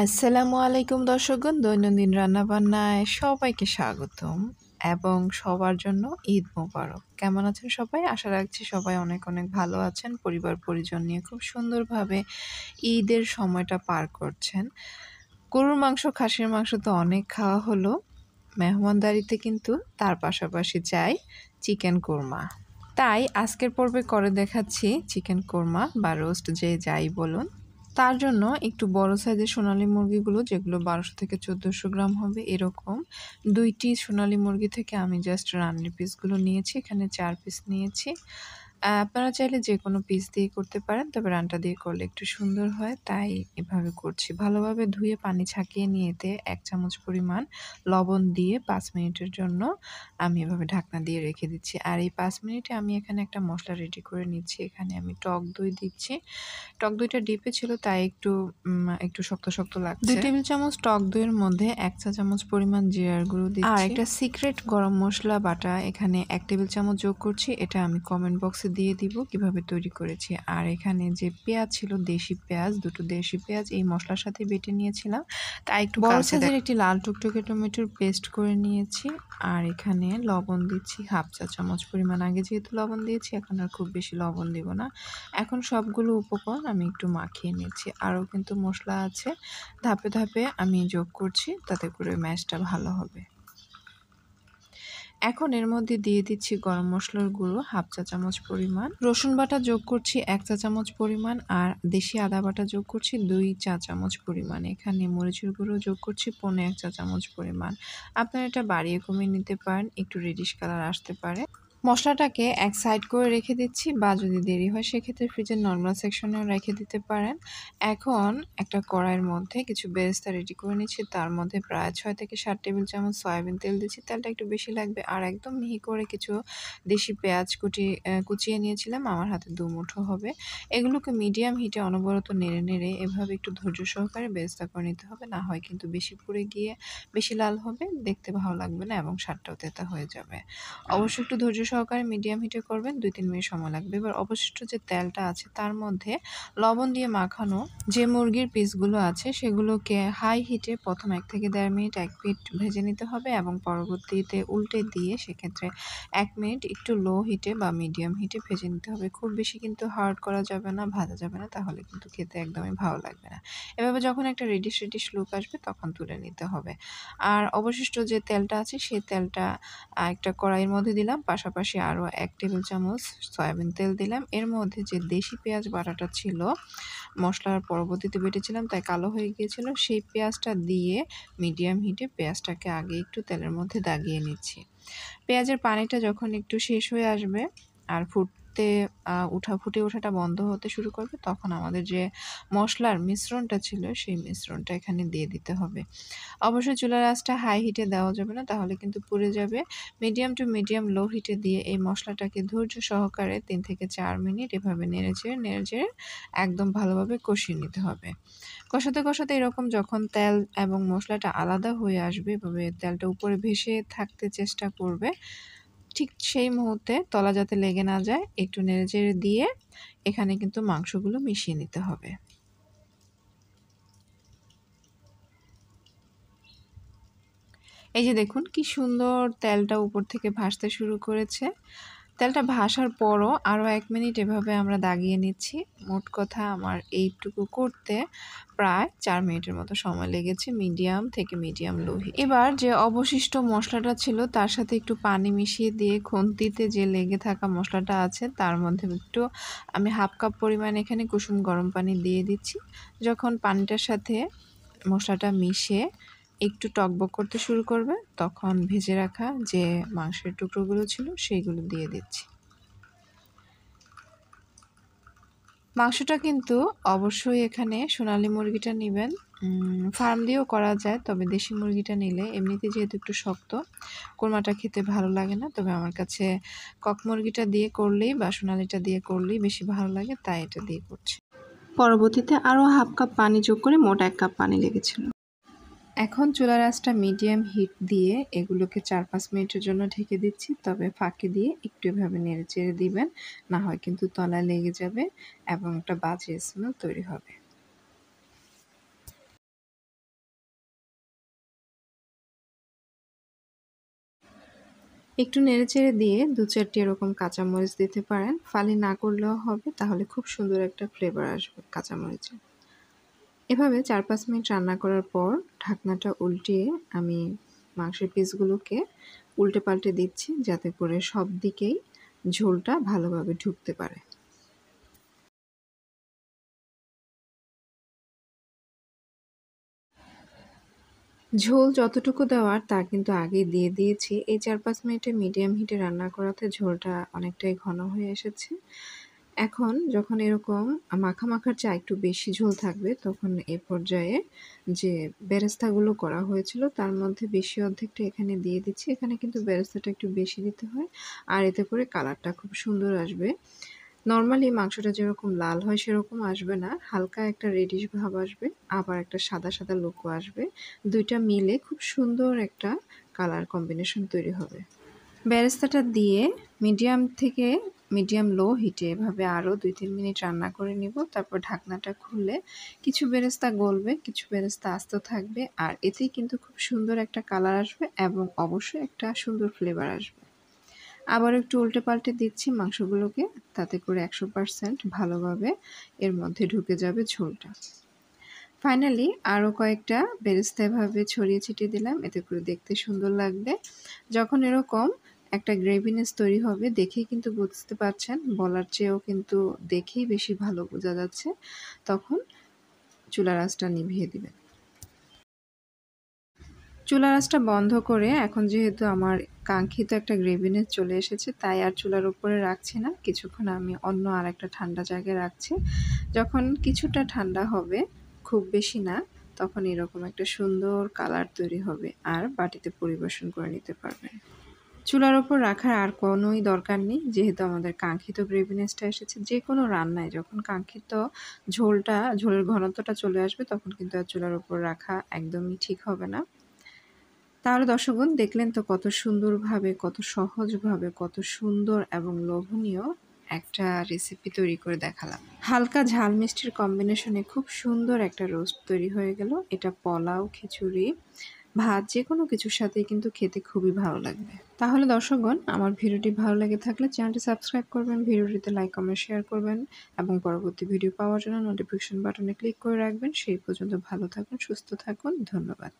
আসসালামু আলাইকুম দর্শকগণ দৈনন্দিন রান্নাবান্নায় সবাইকে স্বাগতম এবং সবার জন্য ঈদ মোবারক কেমন আছেন সবাই আশা রাখছি সবাই অনেক অনেক ভালো আছেন পরিবার পরিজন নিয়ে খুব সুন্দরভাবে ঈদের সময়টা পার করছেন গরুর মাংস খাসির মাংস তো অনেক খাওয়া হলো মেহমানদারিতে কিন্তু তার পাশাপাশি চাই চিকেন কোরমা তাই আজকের পর্বে করে দেখাচ্ছি চিকেন কোরমা বা রোস্ট যে যাই বলুন তার জন্য একটু বড় সাইজের সোনালি মুরগিগুলো যেগুলো বারোশো থেকে চোদ্দোশো গ্রাম হবে এরকম দুইটি সোনালি মুরগি থেকে আমি জাস্ট রান্নার পিসগুলো নিয়েছি এখানে চার পিস নিয়েছি আপনারা চাইলে যে কোনো পিস দিয়ে করতে পারেন তবে রানটা দিয়ে করলে একটু সুন্দর হয় তাই এভাবে করছি ভালোভাবে ধুয়ে পানি ছাকিয়ে নিয়ে এতে এক চামচ পরিমাণ লবণ দিয়ে পাঁচ মিনিটের জন্য আমি এভাবে ঢাকনা দিয়ে রেখে দিচ্ছি আর এই পাঁচ মিনিটে আমি এখানে একটা মশলা রেডি করে নিচ্ছি এখানে আমি টক দই দিচ্ছি টক দইটা ডিপে ছিল তাই একটু একটু শক্ত শক্ত লাগছে দুই টেবিল চামচ টক দইয়ের মধ্যে এক চা চামচ পরিমাণ জিরার গুঁড়ো দিচ্ছি আর একটা সিক্রেট গরম মশলা বাটা এখানে এক টেবিল চামচ যোগ করছি এটা আমি কমেন্ট বক্সে দিয়ে দিব কিভাবে তৈরি করেছি আর এখানে যে পেঁয়াজ ছিল দেশি পেঁয়াজ দুটো দেশি পেঁয়াজ এই মশলার সাথে বেটে নিয়েছিলাম তাই একটু সাইজের একটি লাল টুকটুকে টমেটোর পেস্ট করে নিয়েছি আর এখানে লবণ দিচ্ছি হাফ চা চামচ পরিমাণ আগে যেহেতু লবণ দিয়েছি এখন আর খুব বেশি লবণ দিব না এখন সবগুলো উপকরণ আমি একটু মাখিয়ে নিচ্ছি আরও কিন্তু মশলা আছে ধাপে ধাপে আমি যোগ করছি তাতে করে ম্যাচটা ভালো হবে এখন এর মধ্যে দিয়ে দিচ্ছি গরম মশলার গুঁড়ো হাফ চা চামচ পরিমাণ রসুন বাটা যোগ করছি এক চা চামচ পরিমাণ আর দেশি আদা বাটা যোগ করছি দুই চা চামচ পরিমাণ এখানে মরিচের গুঁড়ো যোগ করছি পনেরো এক চা চামচ পরিমাণ আপনারা এটা বাড়িয়ে কমিয়ে নিতে পারেন একটু রেডিশ কালার আসতে পারে মশলাটাকে এক সাইড করে রেখে দিচ্ছি বা যদি দেরি হয় সেক্ষেত্রে ফ্রিজের নর্মাল সেকশনেও রেখে দিতে পারেন এখন একটা কড়াইয়ের মধ্যে কিছু বেরেস্তা রেডি করে নিচ্ছি তার মধ্যে প্রায় ছয় থেকে সাত টেবিল চামচ সয়াবিন তেল দিচ্ছি তেলটা একটু বেশি লাগবে আর একদম মিহি করে কিছু দেশি পেঁয়াজ কুটি কুচিয়ে নিয়েছিলাম আমার হাতে দু মুঠো হবে এগুলোকে মিডিয়াম হিটে অনবরত নেড়ে নেড়ে এভাবে একটু ধৈর্য সহকারে বেরেস্তা করে নিতে হবে না হয় কিন্তু বেশি পুড়ে গিয়ে বেশি লাল হবে দেখতে ভালো লাগবে না এবং সারটাও তেতা হয়ে যাবে অবশ্য একটু ধৈর্য সহকারে মিডিয়াম হিটে করবেন দুই তিন মিনিট সময় লাগবে এবার অবশিষ্ট যে তেলটা আছে তার মধ্যে লবণ দিয়ে মাখানো যে মুরগির পিসগুলো আছে সেগুলোকে হাই হিটে প্রথম এক থেকে দেড় মিনিট এক পিট ভেজে নিতে হবে এবং পরবর্তীতে উল্টে দিয়ে সেক্ষেত্রে এক মিনিট একটু লো হিটে বা মিডিয়াম হিটে ভেজে নিতে হবে খুব বেশি কিন্তু হার্ড করা যাবে না ভাজা যাবে না তাহলে কিন্তু খেতে একদমই ভালো লাগবে না এভাবে যখন একটা রেডিশ রেডিশ লুক আসবে তখন তুলে নিতে হবে আর অবশিষ্ট যে তেলটা আছে সেই তেলটা একটা কড়াইয়ের মধ্যে দিলাম পাশাপাশি পাশাপাশি আরও এক টেবিল চামচ সয়াবিন তেল দিলাম এর মধ্যে যে দেশি পেঁয়াজ বাটাটা ছিল মশলার পরবর্তীতে বেটেছিলাম তাই কালো হয়ে গিয়েছিল সেই পেঁয়াজটা দিয়ে মিডিয়াম হিটে পেঁয়াজটাকে আগে একটু তেলের মধ্যে দাগিয়ে নিচ্ছি পেঁয়াজের পানিটা যখন একটু শেষ হয়ে আসবে আর ফুট উঠতে উঠা ফুটে ওঠাটা বন্ধ হতে শুরু করবে তখন আমাদের যে মশলার মিশ্রণটা ছিল সেই মিশ্রণটা এখানে দিয়ে দিতে হবে অবশ্যই চুলার আঁচটা হাই হিটে দেওয়া যাবে না তাহলে কিন্তু পুড়ে যাবে মিডিয়াম টু মিডিয়াম লো হিটে দিয়ে এই মশলাটাকে ধৈর্য সহকারে তিন থেকে চার মিনিট এভাবে নেড়েচেড়ে নেড়েচেড়ে একদম ভালোভাবে কষিয়ে নিতে হবে কষাতে কষাতে এরকম যখন তেল এবং মশলাটা আলাদা হয়ে আসবে এভাবে তেলটা উপরে ভেসে থাকতে চেষ্টা করবে ঠিক সেই মুহূর্তে তলা যাতে লেগে না যায় একটু চেড়ে দিয়ে এখানে কিন্তু মাংসগুলো মিশিয়ে নিতে হবে এই যে দেখুন কি সুন্দর তেলটা উপর থেকে ভাসতে শুরু করেছে তেলটা ভাসার পরও আরও এক মিনিট এভাবে আমরা দাগিয়ে নিচ্ছি মোট কথা আমার এইটুকু করতে প্রায় চার মিনিটের মতো সময় লেগেছে মিডিয়াম থেকে মিডিয়াম লো এবার যে অবশিষ্ট মশলাটা ছিল তার সাথে একটু পানি মিশিয়ে দিয়ে খুন্তিতে যে লেগে থাকা মশলাটা আছে তার মধ্যে একটু আমি হাফ কাপ পরিমাণ এখানে কুসুম গরম পানি দিয়ে দিচ্ছি যখন পানিটার সাথে মশলাটা মিশে একটু টকবক করতে শুরু করবে তখন ভেজে রাখা যে মাংসের টুকরোগুলো ছিল সেইগুলো দিয়ে দিচ্ছি মাংসটা কিন্তু অবশ্যই এখানে সোনালি মুরগিটা নেবেন ফার্ম দিয়েও করা যায় তবে দেশি মুরগিটা নিলে এমনিতে যেহেতু একটু শক্ত কোরমাটা খেতে ভালো লাগে না তবে আমার কাছে কক মুরগিটা দিয়ে করলেই বা সোনালিটা দিয়ে করলেই বেশি ভালো লাগে তাই এটা দিয়ে করছি পরবর্তীতে আরও হাফ কাপ পানি যোগ করে মোট এক কাপ পানি লেগেছিল এখন চুলার রাসটা মিডিয়াম হিট দিয়ে এগুলোকে চার পাঁচ মিনিটের জন্য ঢেকে দিচ্ছি তবে ফাঁকে দিয়ে একটু এভাবে নেড়ে চেড়ে দিবেন না হয় কিন্তু তলা লেগে যাবে এবং একটা বাজে স্মেল তৈরি হবে একটু নেড়ে চেড়ে দিয়ে দু চারটি এরকম কাঁচামরিচ দিতে পারেন ফালি না করলেও হবে তাহলে খুব সুন্দর একটা ফ্লেভার আসবে কাঁচামরিচের এভাবে চার পাঁচ মিনিট রান্না করার পর ঢাকনাটা উল্টিয়ে আমি মাংসের পিসগুলোকে উল্টে পাল্টে দিচ্ছি যাতে করে সব দিকেই ঝোলটা ভালোভাবে ঢুকতে পারে ঝোল যতটুকু দেওয়ার তা কিন্তু আগে দিয়ে দিয়েছি এই চার পাঁচ মিনিটে মিডিয়াম হিটে রান্না করাতে ঝোলটা অনেকটাই ঘন হয়ে এসেছে এখন যখন এরকম মাখা মাখার চা একটু বেশি ঝোল থাকবে তখন এ পর্যায়ে যে ব্যারেস্তাগুলো করা হয়েছিল তার মধ্যে বেশি অর্ধেকটা এখানে দিয়ে দিচ্ছি এখানে কিন্তু ব্যারেস্তাটা একটু বেশি দিতে হয় আর এতে করে কালারটা খুব সুন্দর আসবে নর্মালি মাংসটা যেরকম লাল হয় সেরকম আসবে না হালকা একটা রেডিশ ভাব আসবে আবার একটা সাদা সাদা লোকও আসবে দুইটা মিলে খুব সুন্দর একটা কালার কম্বিনেশন তৈরি হবে ব্যারেস্তাটা দিয়ে মিডিয়াম থেকে মিডিয়াম লো হিটে এভাবে আরও দুই তিন মিনিট রান্না করে নিব তারপর ঢাকনাটা খুললে কিছু বেরেস্তা গলবে কিছু বেরেস্তা আস্ত থাকবে আর এতেই কিন্তু খুব সুন্দর একটা কালার আসবে এবং অবশ্যই একটা সুন্দর ফ্লেভার আসবে আবার একটু উল্টে পাল্টে দিচ্ছি মাংসগুলোকে তাতে করে একশো পারসেন্ট ভালোভাবে এর মধ্যে ঢুকে যাবে ঝোলটা ফাইনালি আরও কয়েকটা এভাবে ছড়িয়ে ছিটিয়ে দিলাম এতে করে দেখতে সুন্দর লাগবে যখন এরকম একটা গ্রেভিনেস তৈরি হবে দেখেই কিন্তু বুঝতে পারছেন বলার চেয়েও কিন্তু দেখেই বেশি ভালো বোঝা যাচ্ছে তখন চুলার আঁচটা নিভিয়ে দিবেন চুলা আঁচটা বন্ধ করে এখন যেহেতু আমার কাঙ্ক্ষিত একটা গ্রেভিনেস চলে এসেছে তাই আর চুলার উপরে রাখছি না কিছুক্ষণ আমি অন্য আর একটা ঠান্ডা জায়গায় রাখছি যখন কিছুটা ঠান্ডা হবে খুব বেশি না তখন এরকম একটা সুন্দর কালার তৈরি হবে আর বাটিতে পরিবেশন করে নিতে পারবেন চুলার ওপর রাখার আর কোনোই দরকার নেই যেহেতু আমাদের কাঙ্ক্ষিত গ্রেভিনেসটা এসেছে যে কোনো রান্নায় যখন কাঙ্ক্ষিত ঝোলটা ঝোলের ঘনত্বটা চলে আসবে তখন কিন্তু আর চুলার ওপর রাখা একদমই ঠিক হবে না তাহলে দর্শকগণ দেখলেন তো কত সুন্দরভাবে কত সহজভাবে কত সুন্দর এবং লোভনীয় একটা রেসিপি তৈরি করে দেখালাম হালকা ঝাল মিষ্টির কম্বিনেশনে খুব সুন্দর একটা রোস্ট তৈরি হয়ে গেল এটা পলাও খিচুড়ি ভাত যে কোনো কিছুর সাথেই কিন্তু খেতে খুবই ভালো লাগবে তাহলে দর্শকগণ আমার ভিডিওটি ভালো লাগে থাকলে চ্যানেলটি সাবস্ক্রাইব করবেন ভিডিওটিতে লাইক কমেন্ট শেয়ার করবেন এবং পরবর্তী ভিডিও পাওয়ার জন্য নোটিফিকেশন বাটনে ক্লিক করে রাখবেন সেই পর্যন্ত ভালো থাকুন সুস্থ থাকুন ধন্যবাদ